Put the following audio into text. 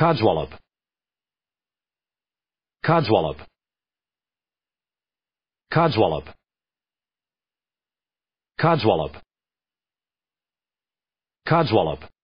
Codswallop. Codswallop. Codswallop. Codswallop. Codswallop.